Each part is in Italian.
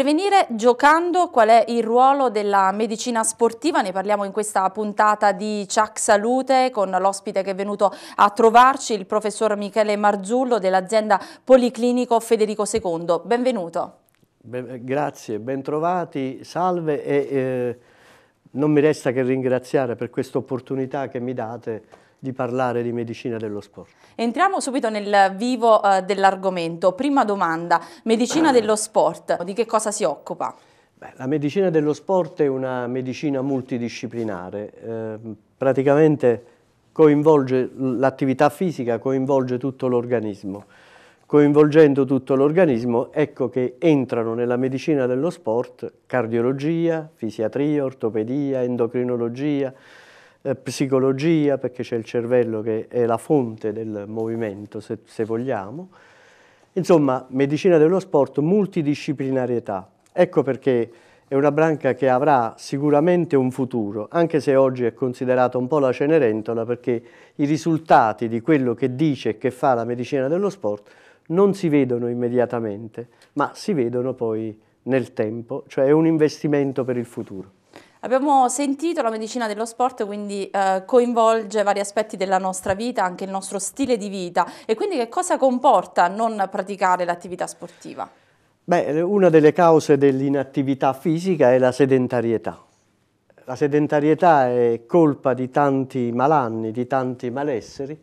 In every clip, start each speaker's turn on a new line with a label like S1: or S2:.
S1: Prevenire giocando qual è il ruolo della medicina sportiva? Ne parliamo in questa puntata di Ciac Salute con l'ospite che è venuto a trovarci, il professor Michele Marzullo dell'azienda Policlinico Federico II. Benvenuto.
S2: Ben, eh, grazie, bentrovati, salve e eh, non mi resta che ringraziare per questa opportunità che mi date di parlare di medicina dello sport.
S1: Entriamo subito nel vivo eh, dell'argomento. Prima domanda, medicina ah. dello sport, di che cosa si occupa?
S2: Beh, la medicina dello sport è una medicina multidisciplinare, eh, praticamente coinvolge l'attività fisica, coinvolge tutto l'organismo. Coinvolgendo tutto l'organismo, ecco che entrano nella medicina dello sport cardiologia, fisiatria, ortopedia, endocrinologia, eh, psicologia, perché c'è il cervello che è la fonte del movimento, se, se vogliamo. Insomma, medicina dello sport, multidisciplinarietà. Ecco perché è una branca che avrà sicuramente un futuro, anche se oggi è considerata un po' la Cenerentola, perché i risultati di quello che dice e che fa la medicina dello sport non si vedono immediatamente, ma si vedono poi nel tempo, cioè è un investimento per il futuro.
S1: Abbiamo sentito la medicina dello sport quindi eh, coinvolge vari aspetti della nostra vita, anche il nostro stile di vita e quindi che cosa comporta non praticare l'attività sportiva?
S2: Beh, una delle cause dell'inattività fisica è la sedentarietà. La sedentarietà è colpa di tanti malanni, di tanti malesseri,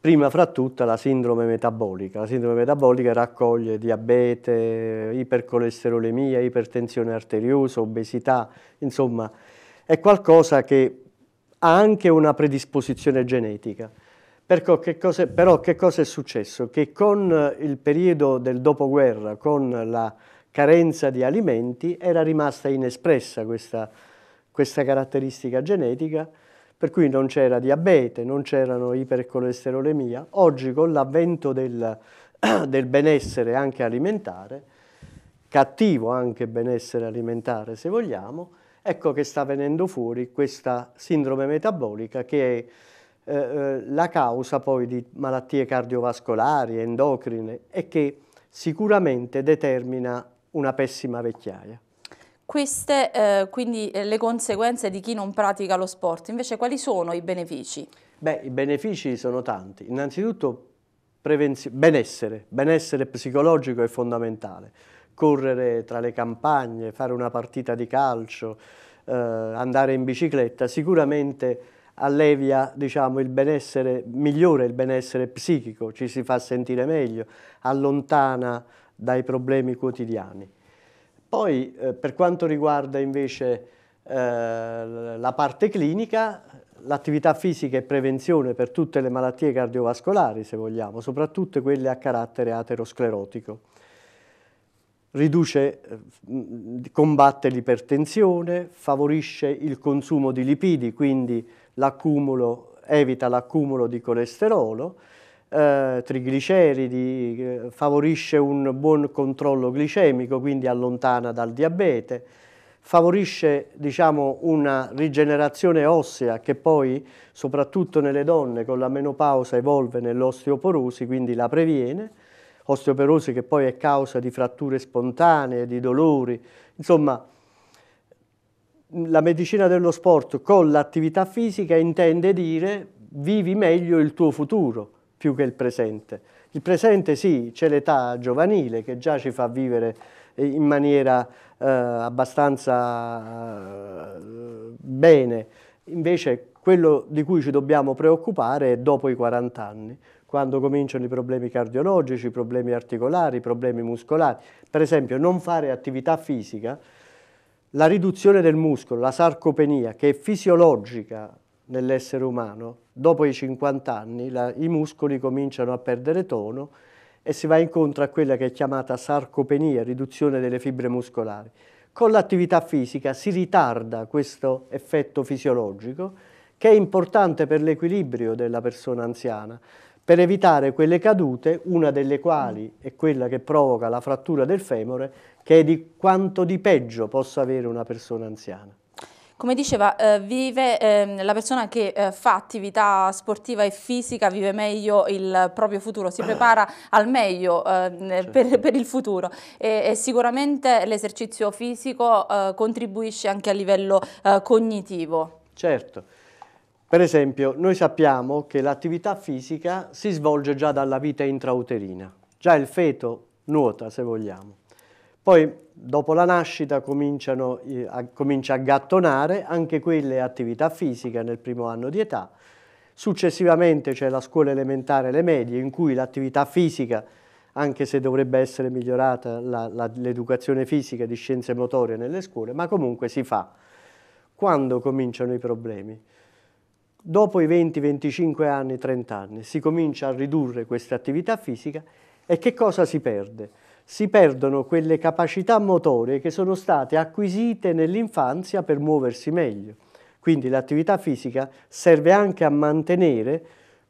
S2: Prima fra tutta la sindrome metabolica. La sindrome metabolica raccoglie diabete, ipercolesterolemia, ipertensione arteriosa, obesità, insomma è qualcosa che ha anche una predisposizione genetica. Perché, che cosa, però che cosa è successo? Che con il periodo del dopoguerra, con la carenza di alimenti, era rimasta inespressa questa, questa caratteristica genetica per cui non c'era diabete, non c'erano ipercolesterolemia. Oggi con l'avvento del, del benessere anche alimentare, cattivo anche benessere alimentare se vogliamo, ecco che sta venendo fuori questa sindrome metabolica che è eh, eh, la causa poi di malattie cardiovascolari, endocrine e che sicuramente determina una pessima vecchiaia.
S1: Queste eh, quindi eh, le conseguenze di chi non pratica lo sport, invece quali sono i benefici?
S2: Beh, i benefici sono tanti. Innanzitutto benessere, benessere psicologico è fondamentale. Correre tra le campagne, fare una partita di calcio, eh, andare in bicicletta, sicuramente allevia diciamo, il benessere migliore, il benessere psichico, ci si fa sentire meglio, allontana dai problemi quotidiani. Poi eh, per quanto riguarda invece eh, la parte clinica, l'attività fisica è prevenzione per tutte le malattie cardiovascolari, se vogliamo, soprattutto quelle a carattere aterosclerotico. Riduce, eh, combatte l'ipertensione, favorisce il consumo di lipidi, quindi evita l'accumulo di colesterolo, eh, trigliceridi, eh, favorisce un buon controllo glicemico, quindi allontana dal diabete, favorisce diciamo, una rigenerazione ossea che poi soprattutto nelle donne con la menopausa evolve nell'osteoporosi, quindi la previene, osteoporosi che poi è causa di fratture spontanee, di dolori, insomma la medicina dello sport con l'attività fisica intende dire vivi meglio il tuo futuro, più che il presente. Il presente sì, c'è l'età giovanile che già ci fa vivere eh, in maniera eh, abbastanza eh, bene, invece quello di cui ci dobbiamo preoccupare è dopo i 40 anni, quando cominciano i problemi cardiologici, i problemi articolari, i problemi muscolari. Per esempio non fare attività fisica, la riduzione del muscolo, la sarcopenia, che è fisiologica nell'essere umano. Dopo i 50 anni la, i muscoli cominciano a perdere tono e si va incontro a quella che è chiamata sarcopenia, riduzione delle fibre muscolari. Con l'attività fisica si ritarda questo effetto fisiologico che è importante per l'equilibrio della persona anziana, per evitare quelle cadute, una delle quali è quella che provoca la frattura del femore, che è di quanto di peggio possa avere una persona anziana.
S1: Come diceva, eh, vive, eh, la persona che eh, fa attività sportiva e fisica vive meglio il proprio futuro, si prepara al meglio eh, certo. per, per, il futuro e, e sicuramente l'esercizio fisico eh, contribuisce anche a livello eh, cognitivo.
S2: Certo. Per esempio, noi sappiamo che l'attività fisica si svolge già dalla vita intrauterina, già il feto nuota se vogliamo. Poi dopo la nascita cominciano, a, comincia a gattonare, anche quelle attività fisica nel primo anno di età. Successivamente c'è la scuola elementare e le medie in cui l'attività fisica, anche se dovrebbe essere migliorata l'educazione fisica di scienze motorie nelle scuole, ma comunque si fa. Quando cominciano i problemi? Dopo i 20, 25 anni, 30 anni si comincia a ridurre questa attività fisica e che cosa si perde? si perdono quelle capacità motorie che sono state acquisite nell'infanzia per muoversi meglio. Quindi l'attività fisica serve anche a mantenere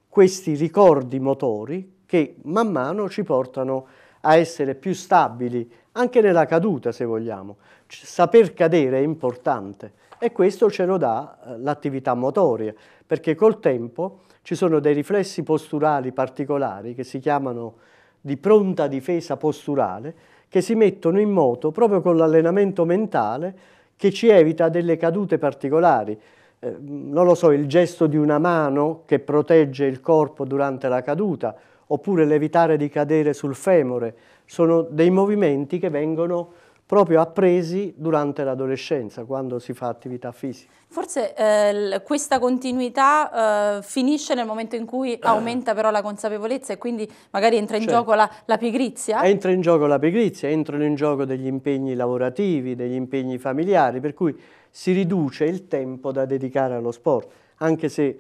S2: questi ricordi motori che man mano ci portano a essere più stabili, anche nella caduta se vogliamo. Saper cadere è importante e questo ce lo dà eh, l'attività motoria, perché col tempo ci sono dei riflessi posturali particolari che si chiamano di pronta difesa posturale che si mettono in moto proprio con l'allenamento mentale che ci evita delle cadute particolari. Eh, non lo so, il gesto di una mano che protegge il corpo durante la caduta, oppure l'evitare di cadere sul femore, sono dei movimenti che vengono proprio appresi durante l'adolescenza, quando si fa attività fisica.
S1: Forse eh, questa continuità eh, finisce nel momento in cui ah. aumenta però la consapevolezza e quindi magari entra in cioè, gioco la, la, pigrizia? Entra
S2: in gioco la pigrizia, entrano in gioco degli impegni lavorativi, degli impegni familiari, per cui si riduce il tempo da dedicare allo sport, anche se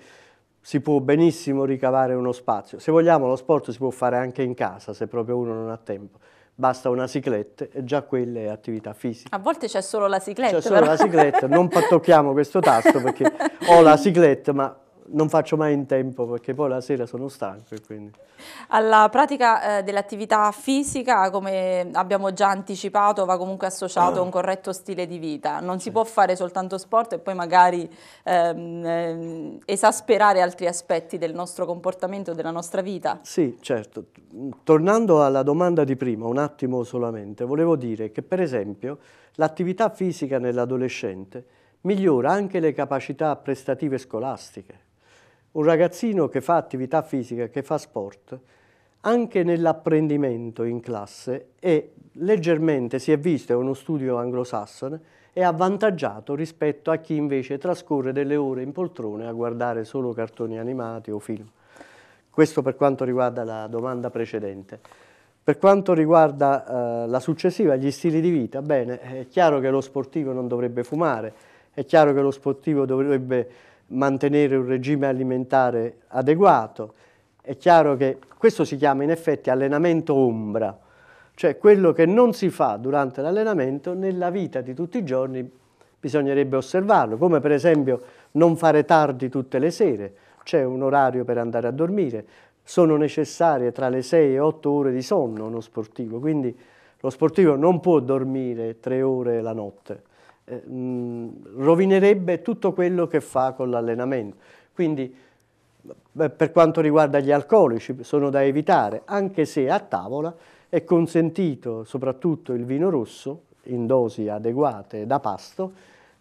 S2: si può benissimo ricavare uno spazio. Se vogliamo lo sport si può fare anche in casa, se proprio uno non ha tempo basta una cicletta e già quella è attività fisica.
S1: A volte c'è solo la cicletta. C'è solo però. la cicletta, non
S2: tocchiamo questo tasto perché ho la cicletta ma non faccio mai in tempo perché poi la sera sono stanco. Quindi.
S1: Alla pratica eh, dell'attività fisica, come abbiamo già anticipato, va comunque associato ah. un corretto stile di vita. Non sì. si può fare soltanto sport e poi magari ehm, eh, esasperare altri aspetti del nostro comportamento, della nostra vita.
S2: Sì, certo. Tornando alla domanda di prima, un attimo solamente, volevo dire che per esempio l'attività fisica nell'adolescente migliora anche le capacità prestative scolastiche un ragazzino che fa attività fisica, che fa sport, anche nell'apprendimento in classe è leggermente, si è visto, è uno studio anglosassone, è avvantaggiato rispetto a chi invece trascorre delle ore in poltrone a guardare solo cartoni animati o film. Questo per quanto riguarda la domanda precedente. Per quanto riguarda eh, la successiva, gli stili di vita, bene, è chiaro che lo sportivo non dovrebbe fumare, è chiaro che lo sportivo dovrebbe mantenere un regime alimentare adeguato. È chiaro che questo si chiama in effetti allenamento ombra, cioè quello che non si fa durante l'allenamento nella vita di tutti i giorni bisognerebbe osservarlo, come per esempio non fare tardi tutte le sere, c'è un orario per andare a dormire, sono necessarie tra le 6 e 8 ore di sonno uno sportivo, quindi lo sportivo non può dormire 3 ore la notte, eh, rovinerebbe tutto quello che fa con l'allenamento. Quindi per quanto riguarda gli alcolici sono da evitare, anche se a tavola è consentito soprattutto il vino rosso in dosi adeguate da pasto,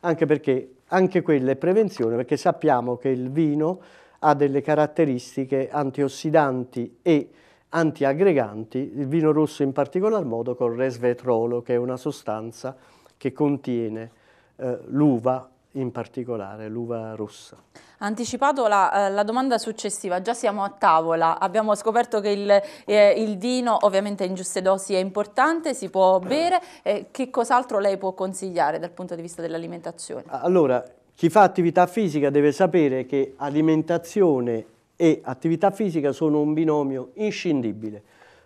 S2: anche perché anche quella è prevenzione, perché sappiamo che il vino ha delle caratteristiche antiossidanti e antiaggreganti, il vino rosso in particolar modo con resvetrolo che è una sostanza che contiene eh, l'uva in particolare, l'uva rossa.
S1: anticipato la, eh, la, domanda successiva, già siamo a tavola, abbiamo scoperto che il, eh, il vino ovviamente in giuste dosi è importante, si può bere, eh, che cos'altro lei può consigliare dal punto di vista dell'alimentazione?
S2: Allora, chi fa attività fisica deve sapere che alimentazione e attività fisica sono un binomio inscindibile.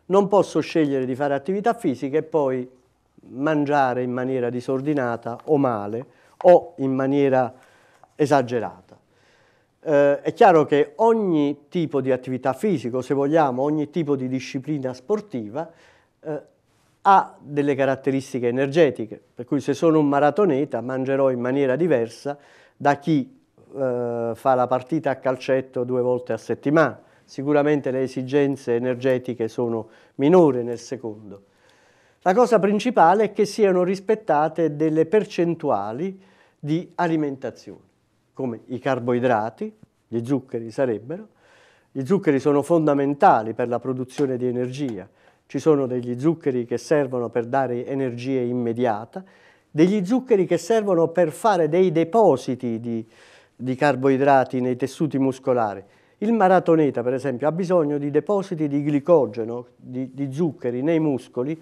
S2: Non posso scegliere di fare attività fisica e poi mangiare in maniera disordinata o male o in maniera esagerata. Eh, è chiaro che ogni tipo di attività fisica, se vogliamo, ogni tipo di disciplina sportiva eh, ha delle caratteristiche energetiche, per cui se sono un maratoneta mangerò in maniera diversa da chi eh, fa la partita a calcetto due volte a settimana. Sicuramente le esigenze energetiche sono minori nel secondo. La cosa principale è che siano rispettate delle percentuali di alimentazione, come i carboidrati, gli zuccheri sarebbero. Gli zuccheri sono fondamentali per la produzione di energia. Ci sono degli zuccheri che servono per dare energia immediata, degli zuccheri che servono per fare dei depositi di, di carboidrati nei tessuti muscolari. Il maratoneta, per esempio, ha bisogno di depositi di glicogeno, di, di zuccheri nei muscoli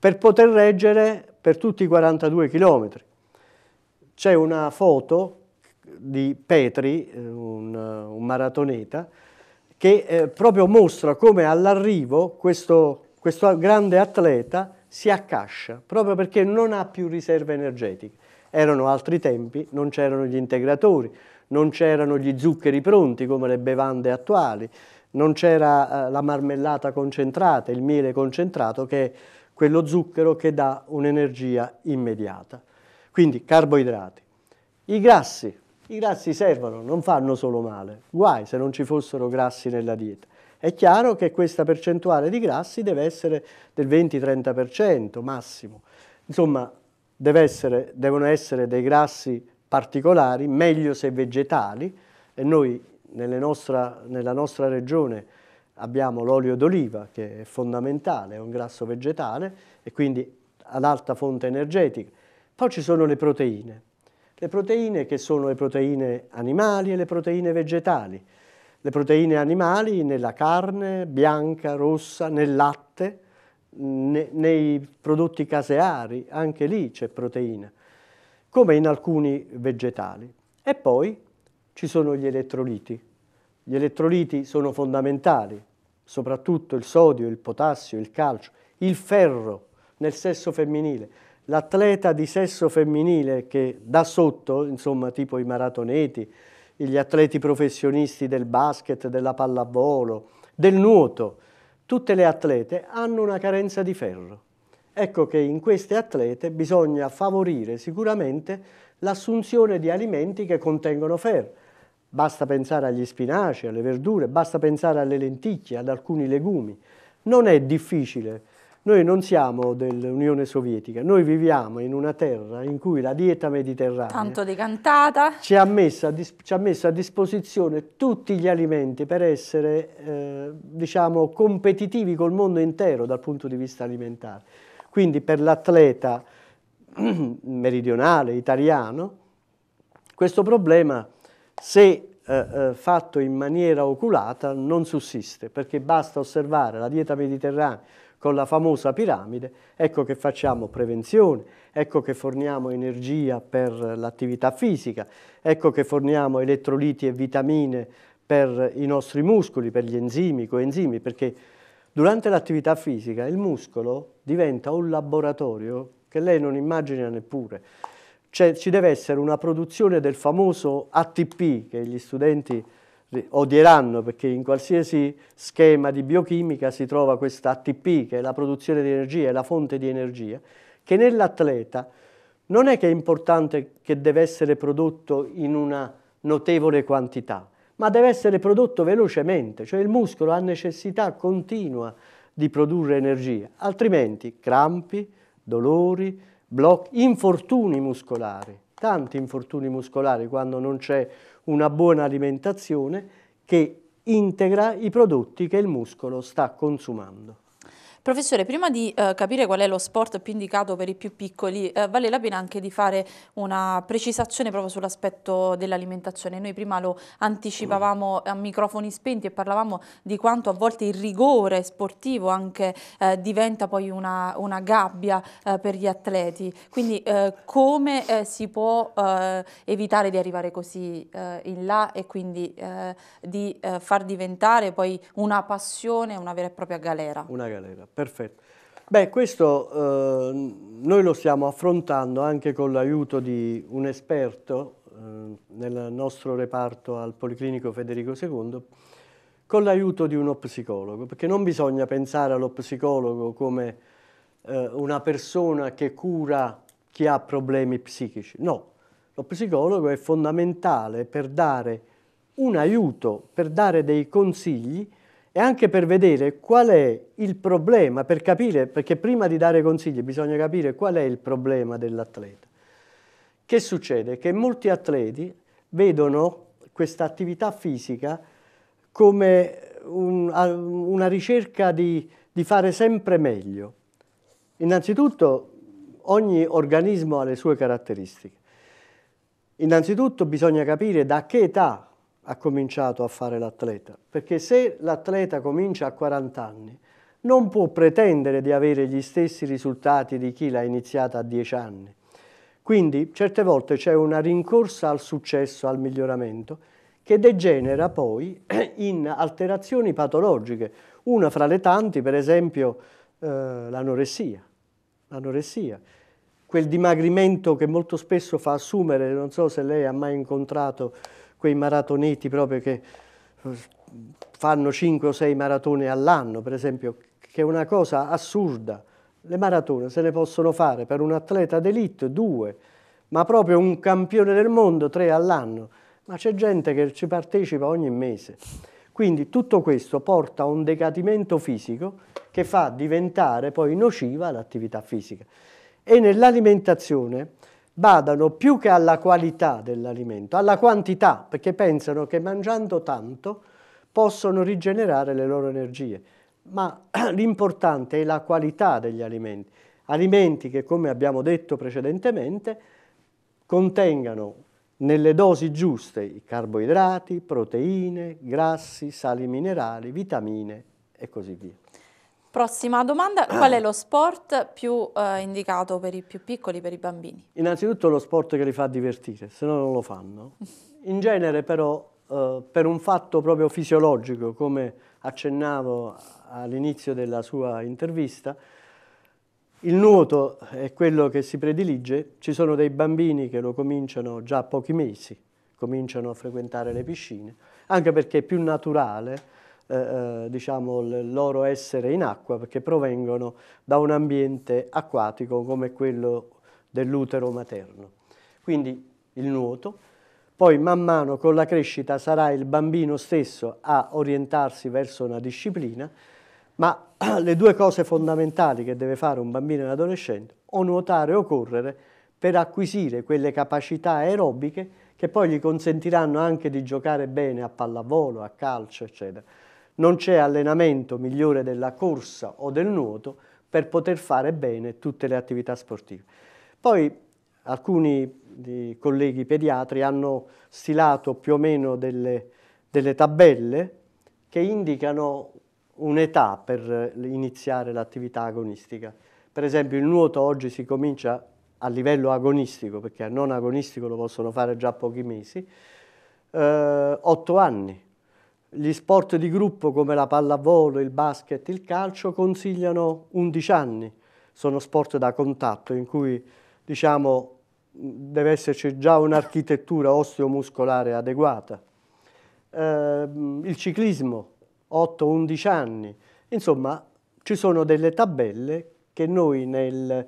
S2: per poter reggere per tutti i 42 chilometri. C'è una foto di Petri, eh, un, eh, un maratoneta, che eh, proprio mostra come all'arrivo questo, questo grande atleta si accascia, proprio perché non ha più riserve energetiche. Erano altri tempi, non c'erano gli integratori, non c'erano gli zuccheri pronti come le bevande attuali, non c'era eh, la marmellata concentrata, il miele concentrato che quello zucchero che dà un'energia immediata. Quindi carboidrati. I grassi. I grassi servono, non fanno solo male. Guai se non ci fossero grassi nella dieta. È chiaro che questa percentuale di grassi deve essere del 20-30% massimo. Insomma, essere, devono essere dei grassi particolari, meglio se vegetali, e noi nostra, nella nostra regione abbiamo l'olio d'oliva che è fondamentale, è un grasso vegetale e quindi ad alta fonte energetica. Poi ci sono le proteine, le proteine che sono le proteine animali e le proteine vegetali. Le proteine animali nella carne bianca, rossa, nel latte, ne, nei prodotti caseari, anche lì c'è proteina, come in alcuni vegetali. E poi ci sono gli elettroliti. Gli elettroliti sono fondamentali soprattutto il sodio, il potassio, il calcio, il ferro nel sesso femminile. L'atleta di sesso femminile che da sotto, insomma tipo i maratoneti, gli atleti professionisti del basket, della pallavolo, del nuoto, tutte le atlete hanno una carenza di ferro. Ecco che in queste atlete bisogna favorire sicuramente l'assunzione di alimenti che contengono ferro, Basta pensare agli spinaci, alle verdure, basta pensare alle lenticchie, ad alcuni legumi. Non è difficile. Noi non siamo dell'Unione Sovietica, noi viviamo in una terra in cui la dieta mediterranea tanto
S1: decantata
S2: ci ha messo a, dis ha messo a disposizione tutti gli alimenti per essere eh, diciamo competitivi col mondo intero dal punto di vista alimentare. Quindi per l'atleta meridionale italiano questo problema se eh, eh, fatto in maniera oculata non sussiste, perché basta osservare la dieta mediterranea con la famosa piramide, ecco che facciamo prevenzione, ecco che forniamo energia per l'attività fisica, ecco che forniamo elettroliti e vitamine per i nostri muscoli, per gli enzimi, coenzimi, perché durante l'attività fisica il muscolo diventa un laboratorio che lei non immagina neppure cioè, ci deve essere una produzione del famoso ATP che gli studenti odieranno perché in qualsiasi schema di biochimica si trova questa ATP che è la produzione di energia, è la fonte di energia, che nell'atleta non è che è importante che deve essere prodotto in una notevole quantità, ma deve essere prodotto velocemente, cioè il muscolo ha necessità continua di produrre energia, altrimenti crampi, dolori, infortuni muscolari, tanti infortuni muscolari quando non c'è una buona alimentazione che integra i prodotti che il muscolo sta consumando.
S1: Professore, prima di eh, capire qual è lo sport più indicato per i più piccoli, eh, vale la pena anche di fare una precisazione proprio sull'aspetto dell'alimentazione. Noi prima lo anticipavamo a microfoni spenti e parlavamo di quanto a volte il rigore sportivo anche eh, diventa poi una, una gabbia eh, per gli atleti. Quindi eh, come eh, si può evitare di arrivare così in là e quindi di far diventare poi una passione, una vera e propria galera?
S2: Una galera perfetto. Beh, questo eh, noi lo stiamo affrontando anche con l'aiuto di un esperto eh, nel nostro reparto al Policlinico Federico II, con l'aiuto di uno psicologo, perché non bisogna pensare allo psicologo come eh, una persona che cura chi ha problemi psichici. No, lo psicologo è fondamentale per dare un aiuto, per dare dei consigli e anche per vedere qual è il problema, per capire, perché prima di dare consigli bisogna capire qual è il problema dell'atleta. Che succede? Che molti atleti vedono questa attività fisica come un, una ricerca di, di fare sempre meglio. Innanzitutto ogni organismo ha le sue caratteristiche. Innanzitutto bisogna capire da che età ha cominciato a fare l'atleta, perché se l'atleta comincia a 40 anni non può pretendere di avere gli stessi risultati di chi l'ha iniziata a 10 anni. Quindi certe volte c'è una rincorsa al successo, al miglioramento, che degenera poi in alterazioni patologiche. Una fra le tanti, per esempio, eh, l'anoressia. L'anoressia, quel dimagrimento che molto spesso fa assumere, non so se lei ha mai incontrato quei maratoneti proprio che eh, fanno 5 o 6 maratone all'anno, per esempio, che è una cosa assurda. Le maratone se ne possono fare per un atleta d'elite due, ma proprio un campione del mondo tre all'anno. Ma c'è gente che ci partecipa ogni mese. Quindi tutto questo porta a un decadimento fisico che fa diventare poi nociva l'attività fisica. E nell'alimentazione badano più che alla qualità dell'alimento, alla quantità, perché pensano che mangiando tanto possono rigenerare le loro energie. Ma l'importante è la qualità degli alimenti. Alimenti che, come abbiamo detto precedentemente, contengano nelle dosi giuste i carboidrati, proteine, grassi, sali minerali, vitamine e così via.
S1: Prossima domanda, ah. qual è lo sport più eh, indicato per i più piccoli, per i bambini?
S2: Innanzitutto lo sport che li fa divertire, se no non lo fanno. In genere però eh, per un fatto proprio fisiologico, come accennavo all'inizio della sua intervista, il nuoto è quello che si predilige, ci sono dei bambini che lo cominciano già a pochi mesi, cominciano a frequentare le piscine, anche perché è più naturale eh, eh, diciamo, il loro essere in acqua perché provengono da un ambiente acquatico come quello dell'utero materno. Quindi il nuoto, poi man mano con la crescita sarà il bambino stesso a orientarsi verso una disciplina, ma le due cose fondamentali che deve fare un bambino e un adolescente, o nuotare o correre, per acquisire quelle capacità aerobiche che poi gli consentiranno anche di giocare bene a pallavolo, a calcio, eccetera. Non c'è allenamento migliore della corsa o del nuoto per poter fare bene tutte le attività sportive. Poi alcuni colleghi pediatri hanno stilato più o meno delle, delle tabelle che indicano un'età per iniziare l'attività agonistica. Per esempio il nuoto oggi si comincia a livello agonistico, perché a non agonistico lo possono fare già pochi mesi, eh, 8 anni, gli sport di gruppo come la pallavolo, il basket, il calcio consigliano 11 anni. Sono sport da contatto in cui diciamo, deve esserci già un'architettura osteomuscolare adeguata. Eh, il ciclismo, 8-11 anni. Insomma, ci sono delle tabelle che noi nel,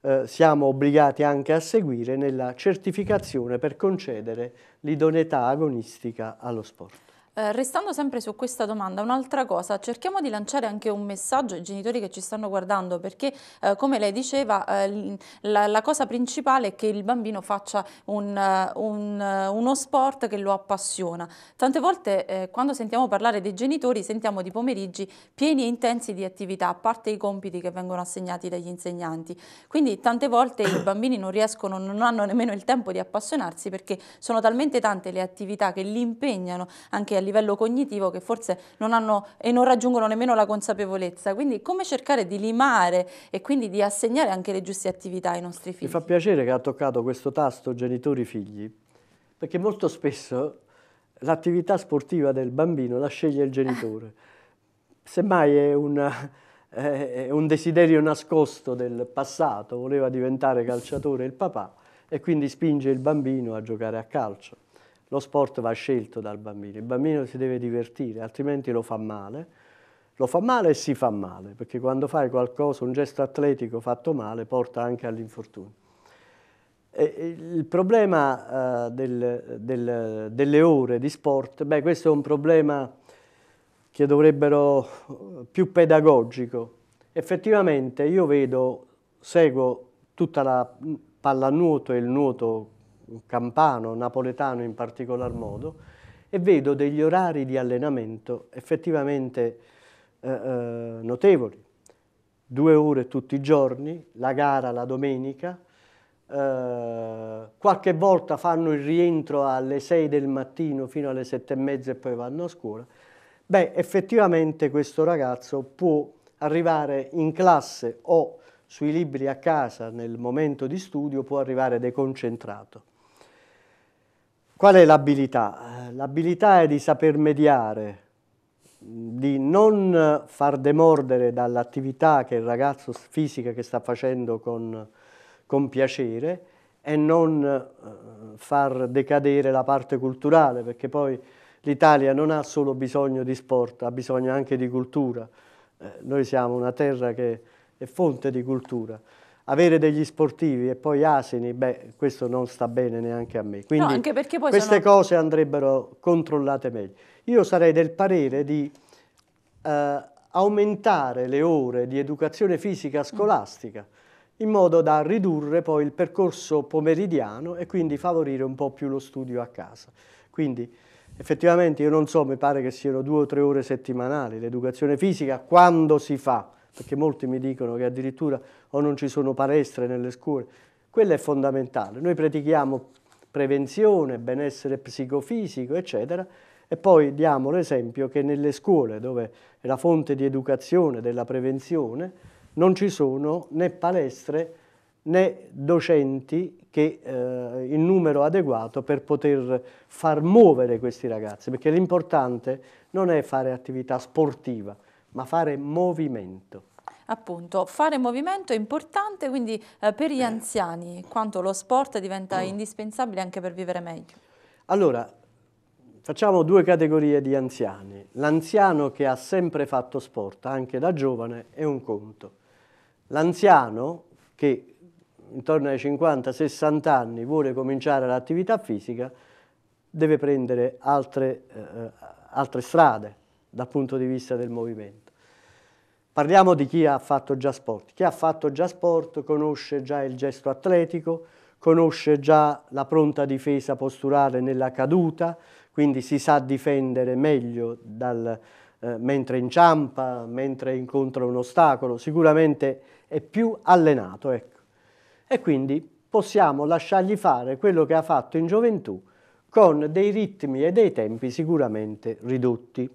S2: eh, siamo obbligati anche a seguire nella certificazione per concedere l'idoneità agonistica allo sport.
S1: Eh, restando sempre su questa domanda, un'altra cosa, cerchiamo di lanciare anche un messaggio ai genitori che ci stanno guardando perché eh, come lei diceva eh, la, la, cosa principale è che il bambino faccia un, eh, un, eh, uno sport che lo appassiona. Tante volte quando sentiamo parlare dei genitori sentiamo di pomeriggi pieni e intensi di attività, a parte i compiti che vengono assegnati dagli insegnanti. Quindi tante volte i bambini non riescono, non hanno nemmeno il tempo di appassionarsi perché sono talmente tante le attività che li impegnano anche a a livello cognitivo che forse non hanno e non raggiungono nemmeno la consapevolezza. Quindi come cercare di limare e quindi di assegnare anche le giuste attività ai nostri figli? Mi fa
S2: piacere che ha toccato questo tasto genitori-figli, perché molto spesso l'attività sportiva del bambino la sceglie il genitore. Semmai è una, è un desiderio nascosto del passato, voleva diventare calciatore il papà e quindi spinge il bambino a giocare a calcio lo sport va scelto dal bambino, il bambino si deve divertire, altrimenti lo fa male, lo fa male e si fa male, perché quando fai qualcosa, un gesto atletico fatto male, porta anche all'infortunio. Il problema eh, del, del, delle ore di sport, beh, questo è un problema che dovrebbero eh, più pedagogico. Effettivamente io vedo, seguo tutta la mm, pallanuoto e il nuoto campano, napoletano in particolar modo, e vedo degli orari di allenamento effettivamente eh, eh, notevoli. Due ore tutti i giorni, la gara la domenica, eh, qualche volta fanno il rientro alle sei del mattino fino alle sette e mezza e poi vanno a scuola. Beh, effettivamente questo ragazzo può arrivare in classe o sui libri a casa nel momento di studio può arrivare deconcentrato. Qual è l'abilità? L'abilità è di saper mediare, di non far demordere dall'attività che il ragazzo fisica che sta facendo con, con piacere e non eh, far decadere la parte culturale, perché poi l'Italia non ha solo bisogno di sport, ha bisogno anche di cultura. Eh, noi siamo una terra che è fonte di cultura avere degli sportivi e poi asini, beh, questo non sta bene neanche a me. Quindi no, queste sono... cose andrebbero controllate meglio. Io sarei del parere di eh, aumentare le ore di educazione fisica mm. scolastica in modo da ridurre poi il percorso pomeridiano e quindi favorire un po' più lo studio a casa. Quindi effettivamente io non so, mi pare che siano due o tre ore settimanali l'educazione fisica, quando si fa? perché molti mi dicono che addirittura o non ci sono palestre nelle scuole. Quello è fondamentale. Noi predichiamo prevenzione, benessere psicofisico, eccetera, e poi diamo l'esempio che nelle scuole, dove è la fonte di educazione della prevenzione, non ci sono né palestre né docenti che, eh, in numero adeguato per poter far muovere questi ragazzi, perché l'importante non è fare attività sportiva, ma fare movimento.
S1: Appunto, fare movimento è importante quindi eh, per gli eh. anziani, quanto lo sport diventa mm. indispensabile anche per vivere meglio.
S2: Allora, facciamo due categorie di anziani. L'anziano che ha sempre fatto sport, anche da giovane, è un conto. L'anziano che intorno ai 50-60 anni vuole cominciare l'attività fisica deve prendere altre, eh, eh altre strade dal punto di vista del movimento. Parliamo di chi ha fatto già sport. Chi ha fatto già sport conosce già il gesto atletico, conosce già la pronta difesa posturale nella caduta, quindi si sa difendere meglio dal, eh, mentre inciampa, mentre incontra un ostacolo, sicuramente è più allenato. Ecco. E quindi possiamo lasciargli fare quello che ha fatto in gioventù con dei ritmi e dei tempi sicuramente ridotti.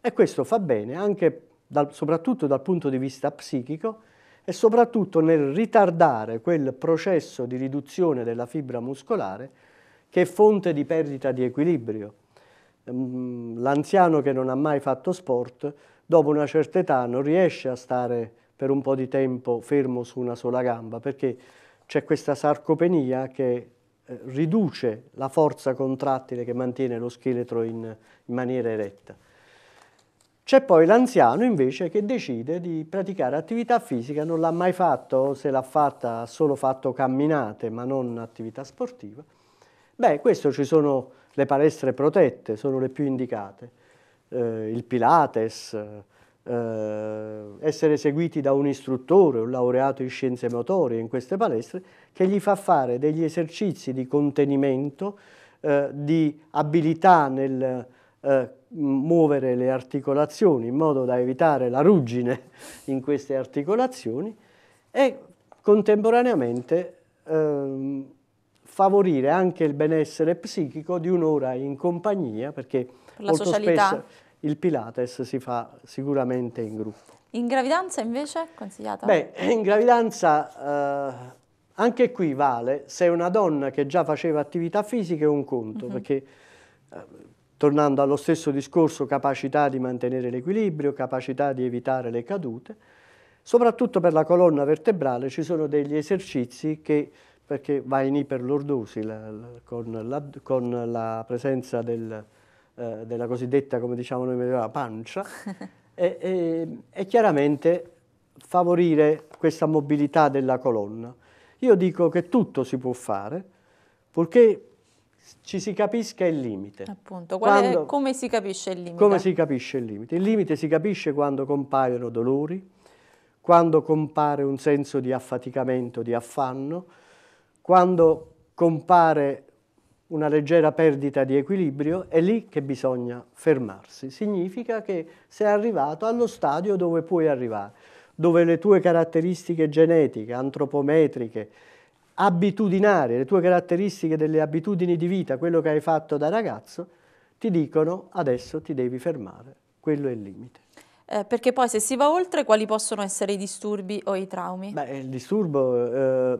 S2: E questo fa bene anche dal, soprattutto dal punto di vista psichico e soprattutto nel ritardare quel processo di riduzione della fibra muscolare che è fonte di perdita di equilibrio. Ehm, l'anziano che non ha mai fatto sport, dopo una certa età non riesce a stare per un po' di tempo fermo su una sola gamba perché c'è questa sarcopenia che eh, riduce la forza contrattile che mantiene lo scheletro in, in maniera eretta. C'è poi l'anziano invece che decide di praticare attività fisica, non l'ha mai fatto, se l'ha fatta ha solo fatto camminate ma non attività sportiva. Beh, questo ci sono le palestre protette, sono le più indicate, eh, il Pilates, eh, essere seguiti da un istruttore, un laureato in scienze motorie in queste palestre, che gli fa fare degli esercizi di contenimento, eh, di abilità nel eh, muovere le articolazioni in modo da evitare la ruggine in queste articolazioni e contemporaneamente ehm, favorire anche il benessere psichico di un'ora in compagnia perché per molto socialità. spesso il Pilates si fa sicuramente in gruppo.
S1: In gravidanza invece consigliata? Beh, in
S2: gravidanza eh, anche qui vale se una donna che già faceva attività fisica è un conto, uh mhm. -huh. perché eh, tornando allo stesso discorso capacità di mantenere l'equilibrio, capacità di evitare le cadute, soprattutto per la colonna vertebrale ci sono degli esercizi che, perché va in iperlordosi la, la, con, la, con, la, presenza del, eh, della cosiddetta, come diciamo noi, la pancia, e, e, e chiaramente favorire questa mobilità della colonna. Io dico che tutto si può fare, purché ci si capisca il limite.
S1: Appunto, quando, è, come si capisce il limite? Come si
S2: capisce il limite? Il limite si capisce quando compaiono dolori, quando compare un senso di affaticamento, di affanno, quando compare una leggera perdita di equilibrio, è lì che bisogna fermarsi. Significa che sei arrivato allo stadio dove puoi arrivare, dove le tue caratteristiche genetiche, antropometriche, abitudinarie, le tue caratteristiche delle abitudini di vita, quello che hai fatto da ragazzo, ti dicono adesso ti devi fermare, quello è il limite.
S1: Eh, perché poi se si va oltre, quali possono essere i disturbi o i traumi?
S2: Beh, il disturbo, eh,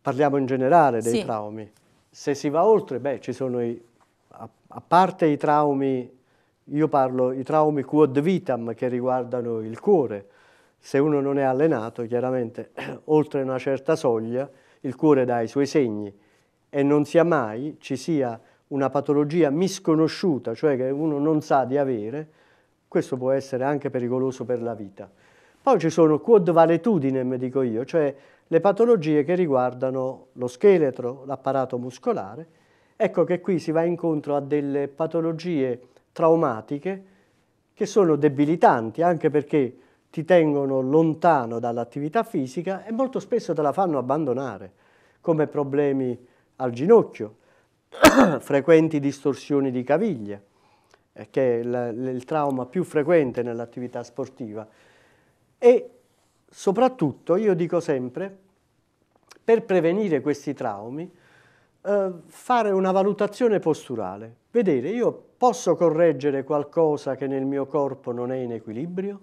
S2: parliamo in generale dei sì. traumi. Se si va oltre, beh, ci sono i, a, a parte i traumi, io parlo i traumi quod vitam che riguardano il cuore. Se uno non è allenato, chiaramente, oltre una certa soglia, il cuore dà i suoi segni e non sia mai ci sia una patologia misconosciuta, cioè che uno non sa di avere, questo può essere anche pericoloso per la vita. Poi ci sono quod valetudinem, dico io, cioè le patologie che riguardano lo scheletro, l'apparato muscolare. Ecco che qui si va incontro a delle patologie traumatiche che sono debilitanti, anche perché ti tengono lontano dall'attività fisica e molto spesso te la fanno abbandonare, come problemi al ginocchio, frequenti distorsioni di caviglia, eh, che è il, il trauma più frequente nell'attività sportiva. E soprattutto, io dico sempre, per prevenire questi traumi, eh, fare una valutazione posturale, vedere io posso correggere qualcosa che nel mio corpo non è in equilibrio,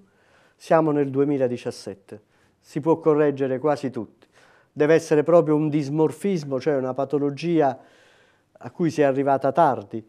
S2: siamo nel 2017, si può correggere quasi tutti. Deve essere proprio un dismorfismo, cioè una patologia a cui si è arrivata tardi,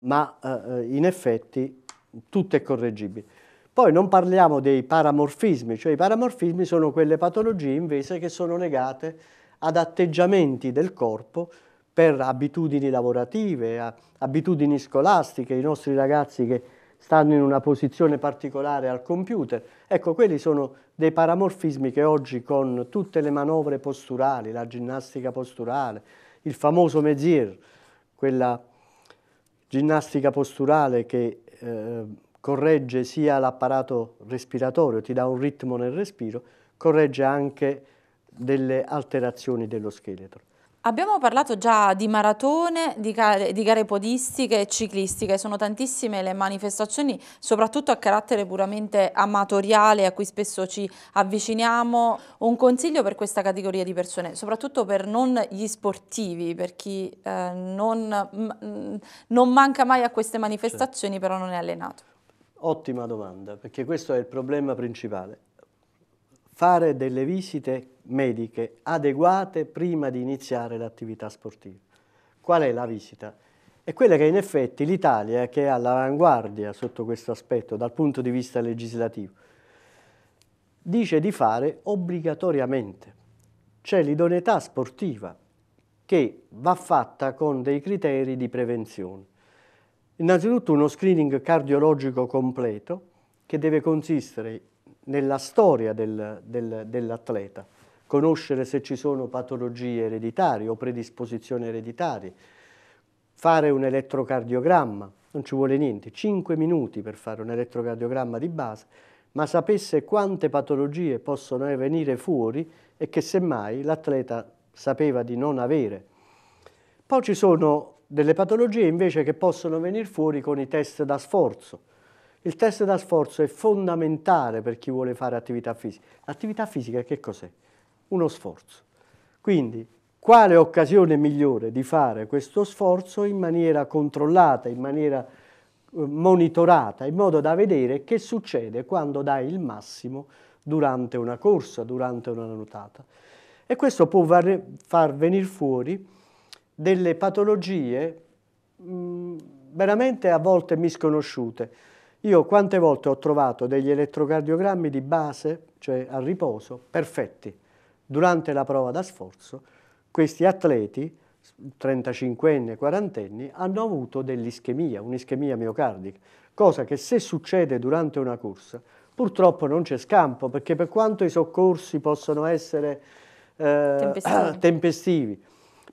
S2: ma eh, eh, in effetti tutto è correggibile. Poi non parliamo dei paramorfismi, cioè i paramorfismi sono quelle patologie invece che sono legate ad atteggiamenti del corpo per abitudini lavorative, abitudini scolastiche, i nostri ragazzi che stanno in una posizione particolare al computer. Ecco, quelli sono dei paramorfismi che oggi con tutte le manovre posturali, la ginnastica posturale, il famoso Mezier, quella ginnastica posturale che eh, corregge sia l'apparato respiratorio, ti dà un ritmo nel respiro, corregge anche delle alterazioni dello scheletro.
S1: Abbiamo parlato già di maratone, di gare, di gare, podistiche e ciclistiche, sono tantissime le manifestazioni, soprattutto a carattere puramente amatoriale a cui spesso ci avviciniamo. Un consiglio per questa categoria di persone, soprattutto per non gli sportivi, per chi eh, non, mm, non, manca mai a queste manifestazioni certo. però non è allenato.
S2: Ottima domanda, perché questo è il problema principale. Fare delle visite mediche adeguate prima di iniziare l'attività sportiva. Qual è la visita? È quella che in effetti l'Italia, che è all'avanguardia sotto questo aspetto dal punto di vista legislativo, dice di fare obbligatoriamente. C'è l'idoneità sportiva che va fatta con dei criteri di prevenzione. Innanzitutto uno screening cardiologico completo che deve consistere nella storia del, del, dell'atleta, conoscere se ci sono patologie ereditarie o predisposizioni ereditarie, fare un elettrocardiogramma, non ci vuole niente, 5 minuti per fare un elettrocardiogramma di base, ma sapesse quante patologie possono venire fuori e che semmai l'atleta sapeva di non avere. Poi ci sono delle patologie invece che possono venire fuori con i test da sforzo. Il test da sforzo è fondamentale per chi vuole fare attività fisica. L'attività fisica che cos'è? uno sforzo. Quindi quale occasione migliore di fare questo sforzo in maniera controllata, in maniera eh, monitorata, in modo da vedere che succede quando dai il massimo durante una corsa, durante una nuotata. E questo può far venire fuori delle patologie mh, veramente a volte misconosciute. Io quante volte ho trovato degli elettrocardiogrammi di base, cioè a riposo, perfetti, durante la prova da sforzo questi atleti, 35enne, 40enni, hanno avuto dell'ischemia, un'ischemia miocardica, cosa che se succede durante una corsa purtroppo non c'è scampo, perché per quanto i soccorsi possano essere eh, tempestivi. tempestivi.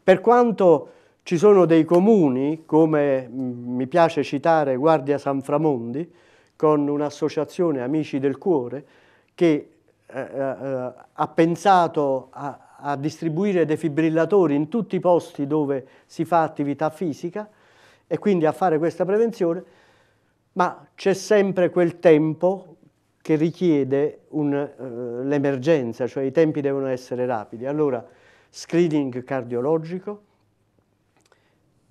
S2: per quanto ci sono dei comuni, come mm, mi piace citare Guardia San Framondi, con un'associazione Amici del Cuore, che eh, eh, eh, ha pensato a, a distribuire defibrillatori in tutti i posti dove si fa attività fisica e quindi a fare questa prevenzione, ma c'è sempre quel tempo che richiede uh, l'emergenza, cioè i tempi devono essere rapidi. Allora, screening cardiologico,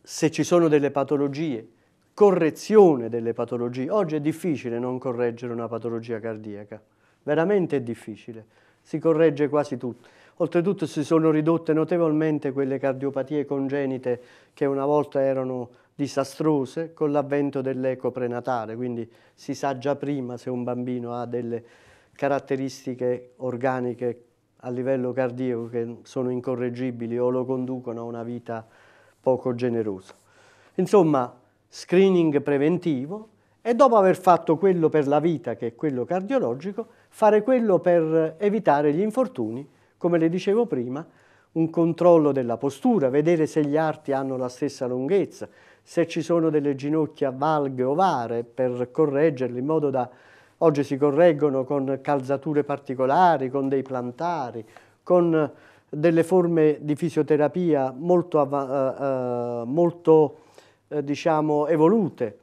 S2: se ci sono delle patologie, correzione delle patologie. Oggi è difficile non correggere una patologia cardiaca veramente è difficile, si corregge quasi tutto. Oltretutto si sono ridotte notevolmente quelle cardiopatie congenite che una volta erano disastrose con l'avvento dell'eco prenatale, quindi si sa già prima se un bambino ha delle caratteristiche organiche a livello cardiaco che sono incorreggibili o lo conducono a una vita poco generosa. Insomma, screening preventivo e dopo aver fatto quello per la vita, che è quello cardiologico, fare quello per evitare gli infortuni, come le dicevo prima, un controllo della postura, vedere se gli arti hanno la stessa lunghezza, se ci sono delle ginocchia valghe o vare per correggerle in modo da... Oggi si correggono con calzature particolari, con dei plantari, con delle forme di fisioterapia molto, eh, eh, molto eh, diciamo, evolute.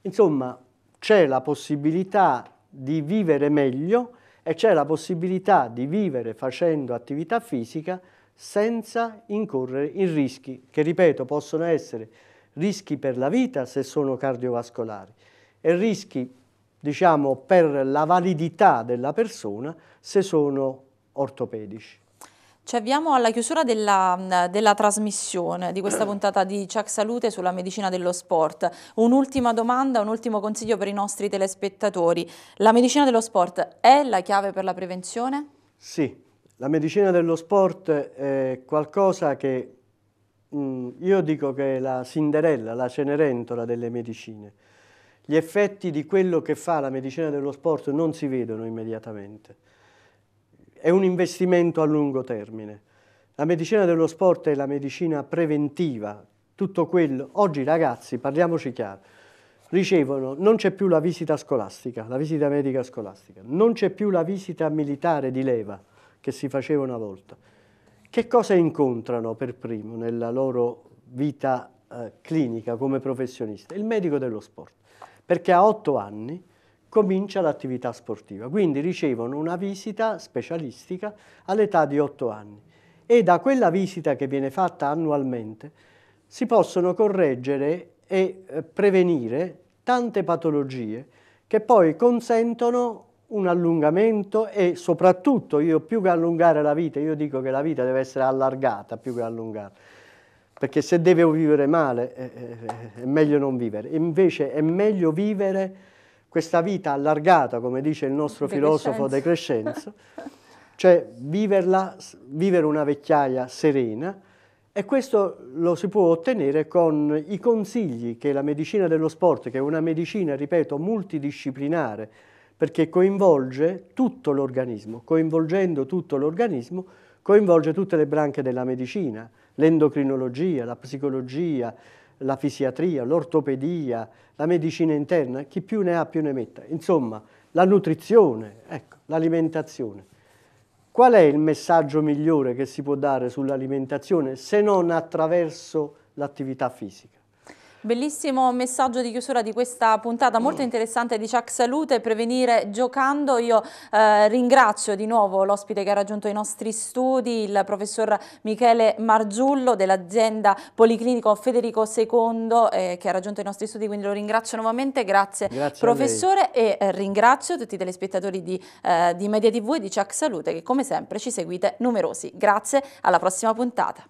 S2: Insomma, c'è la possibilità di vivere meglio e c'è la possibilità di vivere facendo attività fisica senza incorrere in rischi che, ripeto, possono essere rischi per la vita se sono cardiovascolari e rischi, diciamo, per la validità della persona se sono ortopedici.
S1: Ci avviamo alla chiusura della, della, trasmissione di questa puntata di Ciac Salute sulla medicina dello sport. Un'ultima domanda, un ultimo consiglio per i nostri telespettatori. La medicina dello sport è la chiave per la prevenzione?
S2: Sì, la medicina dello sport è qualcosa che mh, mm, io dico che è la Cinderella, la Cenerentola delle medicine. Gli effetti di quello che fa la medicina dello sport non si vedono immediatamente è un investimento a lungo termine. La medicina dello sport è la medicina preventiva, tutto quello. Oggi ragazzi, parliamoci chiaro, ricevono, non c'è più la visita scolastica, la visita medica scolastica, non c'è più la visita militare di leva che si faceva una volta. Che cosa incontrano per primo nella loro vita eh, clinica come professionista? Il medico dello sport, perché a otto anni comincia l'attività sportiva. Quindi ricevono una visita specialistica all'età di 8 anni e da quella visita che viene fatta annualmente si possono correggere e eh, prevenire tante patologie che poi consentono un allungamento e soprattutto io più che allungare la vita, io dico che la vita deve essere allargata più che allungata, perché se devo vivere male eh, eh, è meglio non vivere, invece è meglio vivere questa vita allargata, come dice il nostro De filosofo De Crescenzo, cioè viverla, vivere una vecchiaia serena e questo lo si può ottenere con i consigli che la medicina dello sport, che è una medicina, ripeto, multidisciplinare, perché coinvolge tutto l'organismo, coinvolgendo tutto l'organismo, coinvolge tutte le branche della medicina, l'endocrinologia, la psicologia, la fisiatria, l'ortopedia, la medicina interna, chi più ne ha più ne metta. Insomma, la nutrizione, ecco, l'alimentazione. Qual è il messaggio migliore che si può dare sull'alimentazione se non attraverso l'attività fisica?
S1: Bellissimo messaggio di chiusura di questa puntata molto mm. interessante di Ciac Salute, prevenire giocando. Io eh, ringrazio di nuovo l'ospite che ha raggiunto i nostri studi, il professor Michele Margiullo dell'azienda Policlinico Federico II eh, che ha raggiunto i nostri studi, quindi lo ringrazio nuovamente, grazie, grazie professore e eh, ringrazio tutti i telespettatori di, eh, di Media TV e di Ciac Salute che come sempre ci seguite numerosi. Grazie, alla prossima puntata.